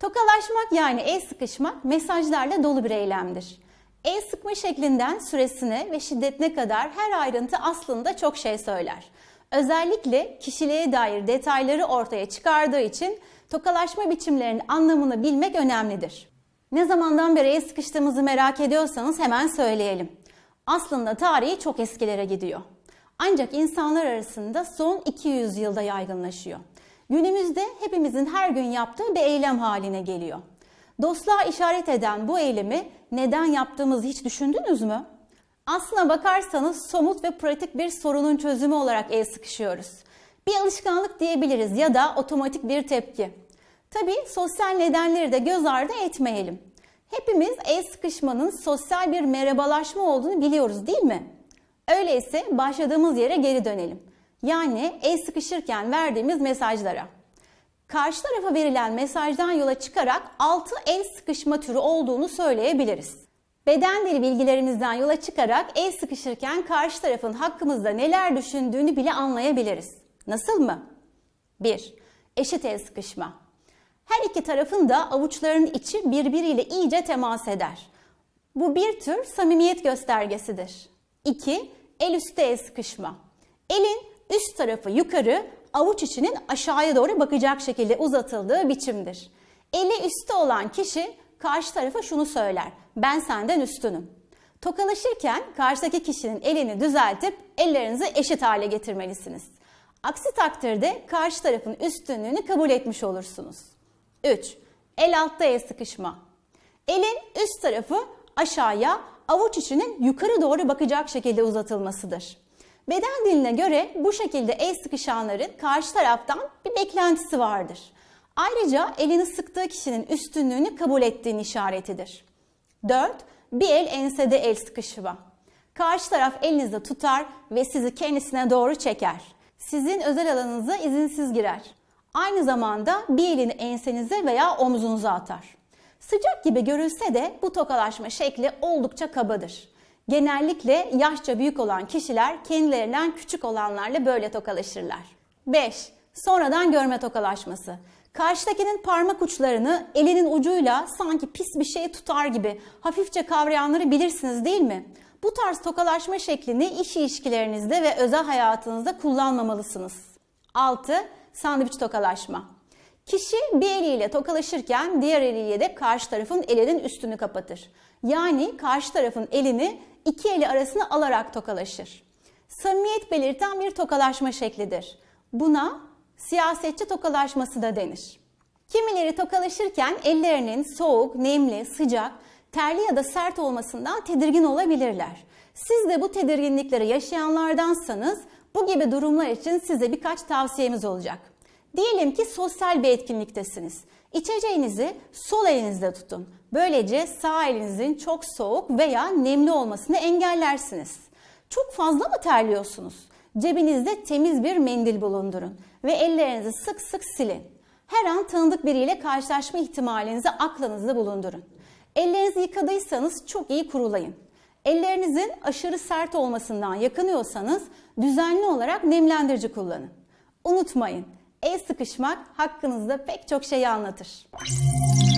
Tokalaşmak yani el sıkışmak mesajlarla dolu bir eylemdir. El sıkma şeklinden süresine ve şiddetine kadar her ayrıntı aslında çok şey söyler. Özellikle kişiliğe dair detayları ortaya çıkardığı için tokalaşma biçimlerinin anlamını bilmek önemlidir. Ne zamandan beri el sıkıştığımızı merak ediyorsanız hemen söyleyelim aslında tarihi çok eskilere gidiyor. Ancak insanlar arasında son 200 yılda yaygınlaşıyor. Günümüzde hepimizin her gün yaptığı bir eylem haline geliyor. Dostluğa işaret eden bu eylemi neden yaptığımızı hiç düşündünüz mü? Aslına bakarsanız somut ve pratik bir sorunun çözümü olarak el sıkışıyoruz. Bir alışkanlık diyebiliriz ya da otomatik bir tepki. Tabii sosyal nedenleri de göz ardı etmeyelim. Hepimiz el sıkışmanın sosyal bir merhabalaşma olduğunu biliyoruz değil mi? Öyleyse başladığımız yere geri dönelim. Yani el sıkışırken verdiğimiz mesajlara. Karşı tarafa verilen mesajdan yola çıkarak 6 el sıkışma türü olduğunu söyleyebiliriz. Beden dili bilgilerimizden yola çıkarak el sıkışırken karşı tarafın hakkımızda neler düşündüğünü bile anlayabiliriz. Nasıl mı? 1. Eşit el sıkışma. Her iki tarafın da avuçlarının içi birbiriyle iyice temas eder. Bu bir tür samimiyet göstergesidir. 2. El üstte el sıkışma. Elin üst tarafı yukarı, avuç içinin aşağıya doğru bakacak şekilde uzatıldığı biçimdir. Eli üstte olan kişi karşı tarafa şunu söyler. Ben senden üstünüm. Tokalaşırken karşıdaki kişinin elini düzeltip ellerinizi eşit hale getirmelisiniz. Aksi takdirde karşı tarafın üstünlüğünü kabul etmiş olursunuz. 3. El altta el sıkışma. Elin üst tarafı aşağıya, avuç içinin yukarı doğru bakacak şekilde uzatılmasıdır. Beden diline göre bu şekilde el sıkışanların karşı taraftan bir beklentisi vardır. Ayrıca elini sıktığı kişinin üstünlüğünü kabul ettiğini işaretidir. 4. Bir el ensede el sıkışma. Karşı taraf elinizde tutar ve sizi kendisine doğru çeker. Sizin özel alanınıza izinsiz girer. Aynı zamanda bir elini ensenize veya omzunuza atar. Sıcak gibi görülse de bu tokalaşma şekli oldukça kabadır. Genellikle yaşça büyük olan kişiler kendilerinden küçük olanlarla böyle tokalaşırlar. 5. Sonradan görme tokalaşması. Karşıdakinin parmak uçlarını elinin ucuyla sanki pis bir şey tutar gibi hafifçe kavrayanları bilirsiniz değil mi? Bu tarz tokalaşma şeklini iş ilişkilerinizde ve özel hayatınızda kullanmamalısınız. 6 sandviç tokalaşma. Kişi bir eliyle tokalaşırken diğer eliyle de karşı tarafın elinin üstünü kapatır. Yani karşı tarafın elini iki eli arasına alarak tokalaşır. Samimiyet belirten bir tokalaşma şeklidir. Buna siyasetçi tokalaşması da denir. Kimileri tokalaşırken ellerinin soğuk, nemli, sıcak, terli ya da sert olmasından tedirgin olabilirler. Siz de bu tedirginlikleri yaşayanlardansanız bu gibi durumlar için size birkaç tavsiyemiz olacak. Diyelim ki sosyal bir etkinliktesiniz. İçeceğinizi sol elinizde tutun. Böylece sağ elinizin çok soğuk veya nemli olmasını engellersiniz. Çok fazla mı terliyorsunuz? Cebinizde temiz bir mendil bulundurun ve ellerinizi sık sık silin. Her an tanıdık biriyle karşılaşma ihtimalinizi aklınızda bulundurun. Ellerinizi yıkadıysanız çok iyi kurulayın. Ellerinizin aşırı sert olmasından yakınıyorsanız düzenli olarak nemlendirici kullanın. Unutmayın, el sıkışmak hakkınızda pek çok şeyi anlatır.